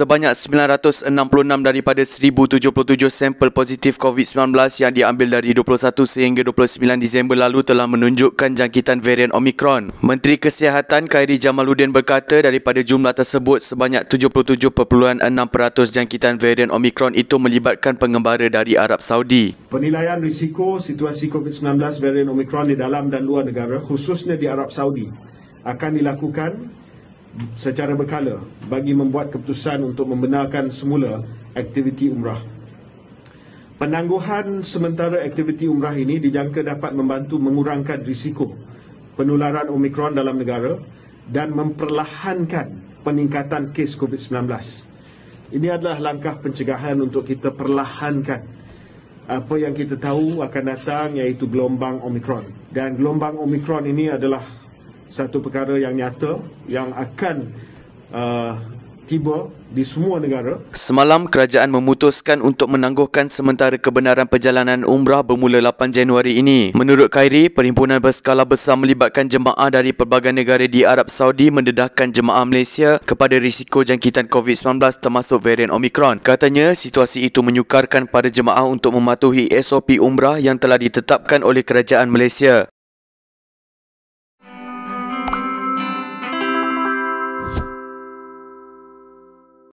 sebanyak 966 daripada 1077 sampel positif COVID-19 yang diambil dari 21 sehingga 29 Disember lalu telah menunjukkan jangkitan varian Omicron. Menteri Kesihatan Khairi Jamaluddin berkata daripada jumlah tersebut sebanyak 77.6% jangkitan varian Omicron itu melibatkan pengembara dari Arab Saudi. Penilaian risiko situasi COVID-19 varian Omicron di dalam dan luar negara khususnya di Arab Saudi akan dilakukan secara berkala bagi membuat keputusan untuk membenarkan semula aktiviti umrah. Penangguhan sementara aktiviti umrah ini dijangka dapat membantu mengurangkan risiko penularan Omicron dalam negara dan memperlahankan peningkatan kes COVID-19. Ini adalah langkah pencegahan untuk kita perlahankan apa yang kita tahu akan datang iaitu gelombang Omicron. Dan gelombang Omicron ini adalah satu perkara yang nyata yang akan uh, tiba di semua negara. Semalam kerajaan memutuskan untuk menangguhkan sementara kebenaran perjalanan umrah bermula 8 Januari ini. Menurut Khairi, perhimpunan berskala besar melibatkan jemaah dari pelbagai negara di Arab Saudi mendedahkan jemaah Malaysia kepada risiko jangkitan COVID-19 termasuk varian Omicron. Katanya, situasi itu menyukarkan pada jemaah untuk mematuhi SOP umrah yang telah ditetapkan oleh kerajaan Malaysia.